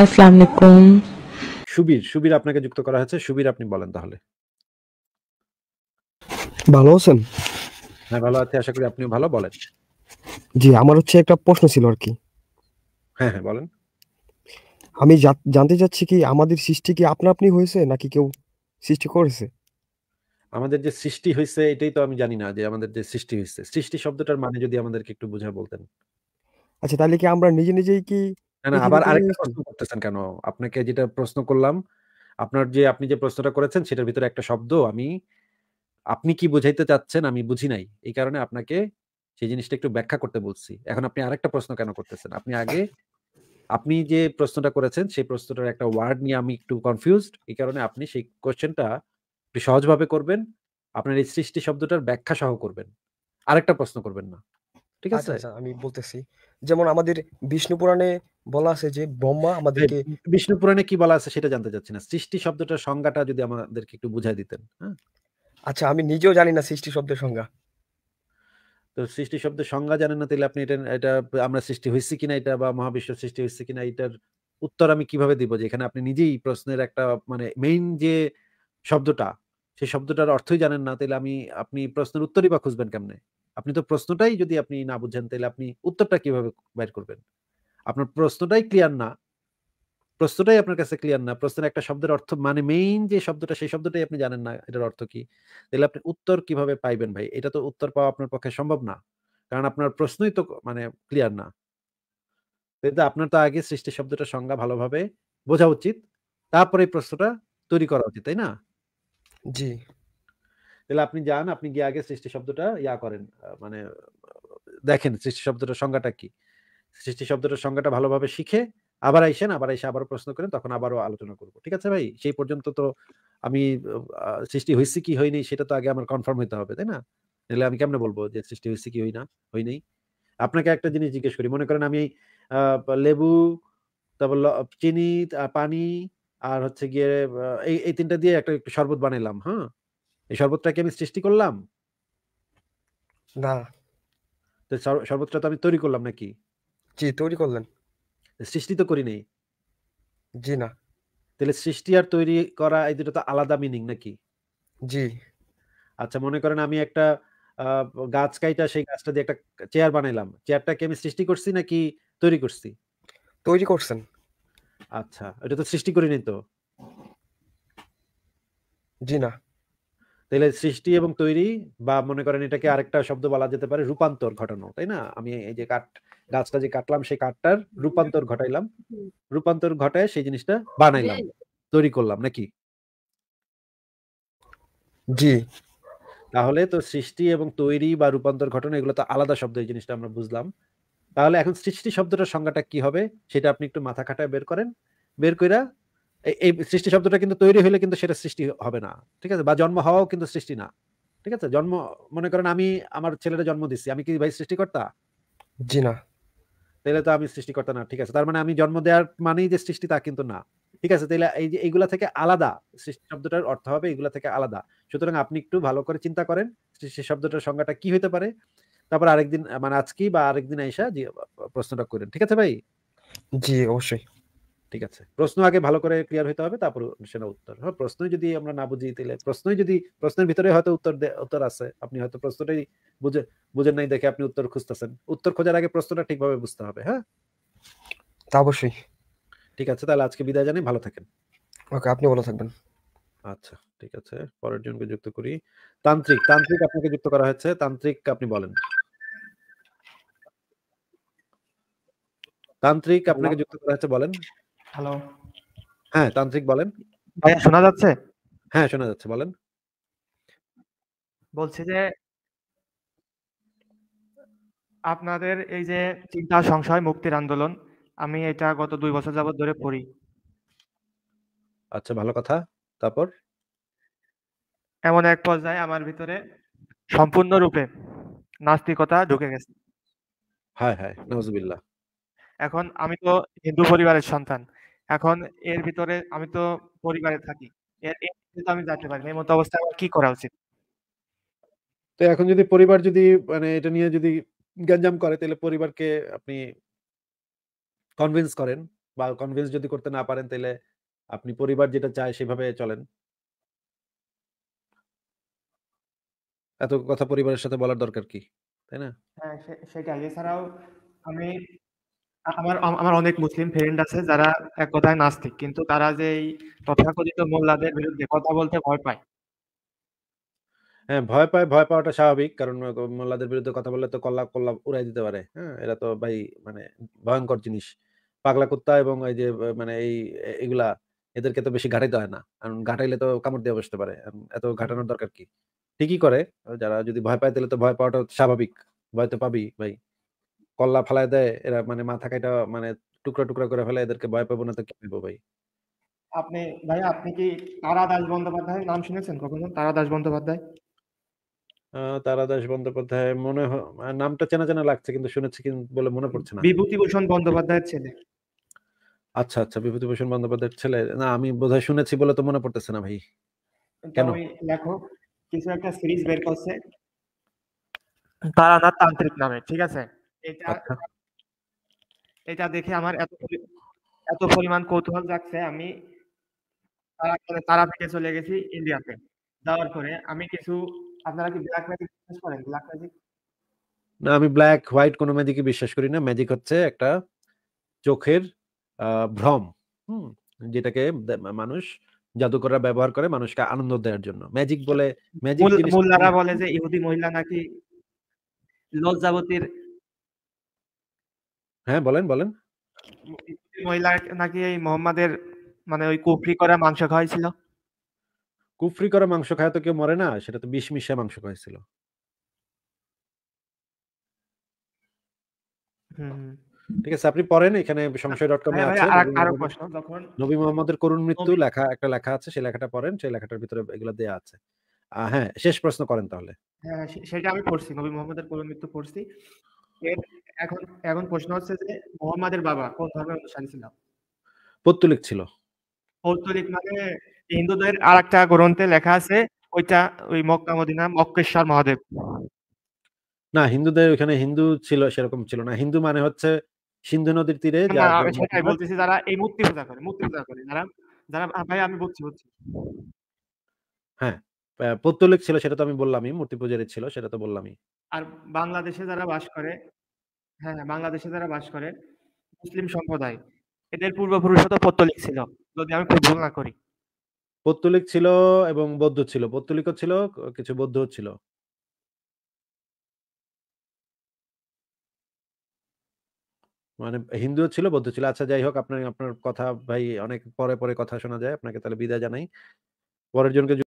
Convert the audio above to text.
আসসালামু আলাইকুম সুবীর সুবীর আপনাকে যুক্ত করা হয়েছে সুবীর আপনি বলেন তাহলে ভালো আছেন হ্যাঁ ভালো আছি আশা করি আপনিও ভালো বলেন জি আমার হচ্ছে একটা প্রশ্ন ছিল আর কি হ্যাঁ হ্যাঁ বলেন আমি জানতে চাচ্ছি কি আমাদের সৃষ্টি কি আপনা আপনি হয়েছে নাকি কেউ সৃষ্টি করেছে আমাদের যে সৃষ্টি হয়েছে এটাই তো আমি জানি না যে আমাদের যে সৃষ্টি হয়েছে সৃষ্টি শব্দটার মানে যদি আমাদেরকে একটু বুঝা বলতেন আচ্ছা তাহলে কি আমরা নিজে নিজেই কি আবার আরেকটা প্রশ্ন করতেছেন কেন? আপনাকে যেটা প্রশ্ন করলাম, আপনার যে আপনি যে প্রশ্নটা করেছেন সেটার ভিতরে একটা শব্দ আমি আপনি কি বুঝাইতে চাচ্ছেন আমি বুঝি নাই। এই কারণে আপনাকে সেই জিনিসটা একটু ব্যাখ্যা করতে বলছি। এখন আপনি আরেকটা প্রশ্ন কেন করতেছেন? আপনি আগে আপনি যে প্রশ্নটা করেছেন সেই প্রশ্নটার একটা ওয়ার্ড নিয়ে আমি একটু কনফিউজড। এই কারণে আপনি সেই কোয়েশ্চেনটা একটু সহজভাবে করবেন। আপনার এই সৃষ্টি শব্দটার ব্যাখ্যা সহ করবেন। আরেকটা প্রশ্ন করবেন না। ঠিক আচ্ছা, আছে আচ্ছা, আমি বলতেছি। যেমন আমাদের বিষ্ণু পুরাণে বলা আছে যে ব্রহ্মা আমাদেরকে বিষ্ণু পুরাণে কি বলা আছে সেটা জানতে চাচ্ছি না। সৃষ্টি শব্দটার সংজ্ঞাটা যদি আমাদেরকে একটু বুঝাই দিতেন। হ্যাঁ? আচ্ছা আমি নিজেও জানি না সৃষ্টি শব্দের সংজ্ঞা। তো সৃষ্টি শব্দের সংজ্ঞা জানেন না তাহলে আপনি এটা এটা আমরা সৃষ্টি হয়েছি কিনা এটা বা মহাবিশ্ব সৃষ্টি হয়েছে কিনা এটার উত্তর আমি কিভাবে দিব যে এখানে আপনি নিজেই প্রশ্নের একটা মানে মেইন যে শব্দটা সেই শব্দটার অর্থই জানেন না তাহলে আমি আপনি প্রশ্নের উত্তরই বা খুঁজবেন কেমনে? আপনি তো প্রশ্নটাই যদি আপনি না বুঝেন তাহলে আপনি উত্তরটা কিভাবে বের করবেন আপনার প্রশ্নটাই ক্লিয়ার না প্রশ্নটাই আপনার কাছে ক্লিয়ার না প্রশ্নের একটা শব্দের অর্থ মানে মেইন যে শব্দটা সেই শব্দটাই আপনি জানেন না এটার অর্থ কি তাহলে আপনি উত্তর কিভাবে পাইবেন ভাই এটা তো উত্তর পাওয়া আপনার পক্ষে সম্ভব না কারণ আপনার প্রশ্নই তো মানে ক্লিয়ার না তাই আপনার তো আগে সৃষ্টি শব্দটা সংজ্ঞা ভালোভাবে বোঝা উচিত তারপরে প্রশ্নটা তৈরি করা উচিত তাই না জি তাহলে আপনি যান আপনি গিয়ে আগে সৃষ্টি শব্দটা ইয়া করেন মানে দেখেন সৃষ্টি শব্দটার সংজ্ঞাটা কি সৃষ্টি শব্দটার সংজ্ঞাটা ভালোভাবে শিখে আবার আইসেন আবার এসে আবার প্রশ্ন করেন তখন আবারও আলোচনা করব ঠিক আছে ভাই সেই পর্যন্ত তো আমি সৃষ্টি হয়েছি কি হয়নি সেটা তো আগে আমার কনফার্ম হইতে হবে তাই না নাহলে আমি কেমনে বলবো যে সৃষ্টি হয়েছে কি হই না হই নাই আপনাকে একটা জিনিস জিজ্ঞেস করি মনে করেন আমি লেবু তারপর চিনি পানি আর হচ্ছে গিয়ে এই এই তিনটা দিয়ে একটা একটু শরবত বানাইলাম হ্যাঁ এই শরবতটাকে আমি সৃষ্টি করলাম না তো শরবতটা তো আমি তৈরি করলাম নাকি জি তৈরি করলেন সৃষ্টি তো করি নেই জি না তাহলে সৃষ্টি আর তৈরি করা এই দুটো তো আলাদা মিনিং নাকি জি আচ্ছা মনে করেন আমি একটা গাছ কাইটা সেই গাছটা দিয়ে একটা চেয়ার বানাইলাম চেয়ারটাকে আমি সৃষ্টি করছি নাকি তৈরি করছি তৈরি করছেন আচ্ছা এটা তো সৃষ্টি করিনি তো জি না তাহলে সৃষ্টি এবং তৈরি বা মনে করেন এটাকে আরেকটা শব্দ বলা যেতে পারে রূপান্তর ঘটানো তাই না আমি এই যে কাঠ গাছটা যে কাটলাম সেই কাঠটার রূপান্তর ঘটাইলাম রূপান্তর ঘটায় সেই জিনিসটা বানাইলাম হ্যাঁ। তৈরি করলাম নাকি জি তাহলে তো সৃষ্টি এবং তৈরি বা রূপান্তর ঘটনা এগুলো তো আলাদা শব্দ এই জিনিসটা আমরা বুঝলাম তাহলে এখন সৃষ্টি শব্দটার সংজ্ঞাটা কি হবে সেটা আপনি একটু মাথা খাটায় বের করেন বের করে এই সৃষ্টি শব্দটা কিন্তু তৈরি হলে কিন্তু সেটা সৃষ্টি হবে না ঠিক আছে বা জন্ম হওয়াও কিন্তু সৃষ্টি না ঠিক আছে জন্ম মনে করেন আমি আমার ছেলেটা জন্ম দিচ্ছি আমি কি ভাই সৃষ্টিকর্তা জি না তাহলে তো আমি সৃষ্টিকর্তা না ঠিক আছে তার মানে আমি জন্ম দেওয়ার মানেই যে সৃষ্টি তা কিন্তু না ঠিক আছে তাহলে এই যে এইগুলা থেকে আলাদা সৃষ্টি শব্দটার অর্থ হবে এগুলা থেকে আলাদা সুতরাং আপনি একটু ভালো করে চিন্তা করেন সৃষ্টি শব্দটার সংজ্ঞাটা কি হতে পারে তারপর আরেকদিন মানে আজকে বা আরেকদিন আইসা প্রশ্নটা করেন ঠিক আছে ভাই জি অবশ্যই ঠিক আছে প্রশ্ন আগে ভালো করে ক্লিয়ার হইতে হবে তারপর সেটা উত্তর হ্যাঁ প্রশ্ন যদি আমরা না বুঝি তাহলে প্রশ্নই যদি প্রশ্নের ভিতরে হয়তো উত্তর উত্তর আছে আপনি হয়তো প্রশ্নটাই বুঝে বুঝেন নাই দেখে আপনি উত্তর খুঁজতেছেন উত্তর খোঁজার আগে প্রশ্নটা ঠিকভাবে বুঝতে হবে হ্যাঁ তা অবশ্যই ঠিক আছে তাহলে আজকে বিদায় জানাই ভালো থাকেন ওকে আপনি ভালো থাকবেন আচ্ছা ঠিক আছে পরের জনকে যুক্ত করি তান্ত্রিক তান্ত্রিক আপনাকে যুক্ত করা হয়েছে তান্ত্রিক আপনি বলেন তান্ত্রিক আপনাকে যুক্ত করা হয়েছে বলেন হ্যালো হ্যাঁ তান্ত্রিক বলেন ভাইয়া শোনা যাচ্ছে হ্যাঁ শোনা যাচ্ছে বলেন বলছি যে আপনাদের এই যে চিন্তা সংশয় মুক্তির আন্দোলন আমি এটা গত দুই বছর যাবত ধরে পড়ি আচ্ছা ভালো কথা তারপর এমন এক পর্যায়ে আমার ভিতরে সম্পূর্ণ রূপে নাস্তিকতা ঢুকে গেছে হ্যাঁ হ্যাঁ নজবিল্লাহ এখন আমি তো হিন্দু পরিবারের সন্তান এখন এর ভিতরে আমি তো পরিবারে থাকি এর আমি যাতে পারি এই মতো অবস্থায় আমার কি করা উচিত তো এখন যদি পরিবার যদি মানে এটা নিয়ে যদি গ্যাঞ্জাম করে তাহলে পরিবারকে আপনি কনভিন্স করেন বা কনভিন্স যদি করতে না পারেন তাহলে আপনি পরিবার যেটা চায় সেভাবে চলেন এত কথা পরিবারের সাথে বলার দরকার কি তাই না হ্যাঁ সেটাই এছাড়াও আমি আমার আমার অনেক মুসলিম ফ্রেন্ড আছে যারা এক কথায় নাস্তিক কিন্তু তারা যে এই তথাকথিত মোল্লাদের বিরুদ্ধে কথা বলতে ভয় পায় হ্যাঁ ভয় পায় ভয় পাওয়াটা স্বাভাবিক কারণ মোল্লাদের বিরুদ্ধে কথা বললে তো কল্লা কল্লা উড়াই দিতে পারে হ্যাঁ এরা তো ভাই মানে ভয়ঙ্কর জিনিস পাগলা কুত্তা এবং এই যে মানে এই এগুলা এদেরকে তো বেশি ঘাটাইতে হয় না কারণ ঘাটাইলে তো কামড় দিয়ে বসতে পারে এত ঘাটানোর দরকার কি ঠিকই করে যারা যদি ভয় পায় তাহলে তো ভয় পাওয়াটা স্বাভাবিক ভয় তো পাবি ভাই কল্লা ফালায় দেয় এরা মানে মাথা কাটা মানে টুকরা টুকরা করে ফেলে এদেরকে ভয় পাবো না তো কি পাবো ভাই আপনি ভাই আপনি কি তারা দাস বন্দ্যোপাধ্যায় নাম শুনেছেন কখনো তারা দাস বন্দ্যোপাধ্যায় তারা দাস বন্দ্যোপাধ্যায় মনে নামটা চেনা চেনা লাগছে কিন্তু শুনেছি কিন্তু বলে মনে পড়ছে না বিভূতিভূষণ বন্দ্যোপাধ্যায়ের ছেলে আচ্ছা আচ্ছা বিভূতিভূষণ বন্দ্যোপাধ্যায়ের ছেলে না আমি বোধহয় শুনেছি বলে তো মনে পড়তেছে না ভাই কেন লেখো কিছু একটা সিরিজ বের করছে তারানাথ তান্ত্রিক নামে ঠিক আছে এটা আচ্ছা। এটা দেখে আমার এত এত পরিমাণ কৌতূহল জাগছে আমি তারা থেকে চলে গেছি ইন্ডিয়াতে যাওয়ার পরে আমি কিছু আপনারা কি ব্ল্যাক ম্যাজিক বিশ্বাস করেন ব্ল্যাক ম্যাজিক না আমি ব্ল্যাক হোয়াইট কোনো ম্যাজিকে বিশ্বাস করি না ম্যাজিক হচ্ছে একটা চোখের ভ্রম হুম যেটাকে মানুষ জাদুকররা ব্যবহার করে মানুষকে আনন্দ দেওয়ার জন্য ম্যাজিক বলে ম্যাজিক মোল্লারা বলে যে ইহুদি মহিলা নাকি লজ্জাবতীর হ্যাঁ বলেন বলেন মহিলা নাকি এই মোহাম্মদের মানে ওই কুফরি করা মাংস খাওয়াইছিল কুফরি করা মাংস খায় তো কেউ মরে না সেটা তো বিষ মিশিয়ে মাংস খাওয়াইছিল ঠিক আছে আপনি পড়েন এখানে সংশয় ডট কমে হ্যাঁ, আছে নবী মোহাম্মদের করুণ মৃত্যু লেখা একটা লেখা আছে সেই লেখাটা পড়েন সেই লেখাটার ভিতরে এগুলো দেয়া আছে হ্যাঁ শেষ প্রশ্ন করেন তাহলে হ্যাঁ সেটা আমি পড়ছি নবী মোহাম্মদের করুণ মৃত্যু পড়ছি এখন এখন প্রশ্ন হচ্ছে যে মোহাম্মদের বাবা কোন ধর্মের অনুসারী ছিল পৌত্তলিক ছিল পৌত্তলিক মানে হিন্দুদের আর একটা গ্রন্থে লেখা আছে ওইটা ওই মক্কা মদিনা মক্কেশ্বর মহাদেব না হিন্দুদের ওখানে হিন্দু ছিল সেরকম ছিল না হিন্দু মানে হচ্ছে সিন্ধু নদীর তীরে বলতেছি যারা এই মূর্তি পূজা করে মূর্তি পূজা করে যারা যারা হ্যাঁ, ভাই আমি বুঝছি বুঝছি হ্যাঁ পৌত্তলিক ছিল সেটা তো আমি বললামই মূর্তি পূজারী ছিল সেটা তো বললামই আর বাংলাদেশে যারা বাস করে হ্যাঁ, হ্যাঁ, বাংলাদেশে যারা বাস করে মুসলিম সম্প্রদায়। এদের পূর্বপুরুষরা তো পত্তলিক ছিল। যদি আমি খুব ভুল না করি। পত্তলিক ছিল এবং বৌদ্ধ ছিল। পৌত্তলিকও ছিল, কিছু বৌদ্ধও ছিল। মানে হিন্দুও ছিল, বৌদ্ধ ছিল। আচ্ছা যাই হোক আপনার আপনার কথা ভাই অনেক পরে, পরে কথা শোনা যায়। আপনাকে তাহলে বিদায় জানাই। পরের জনকে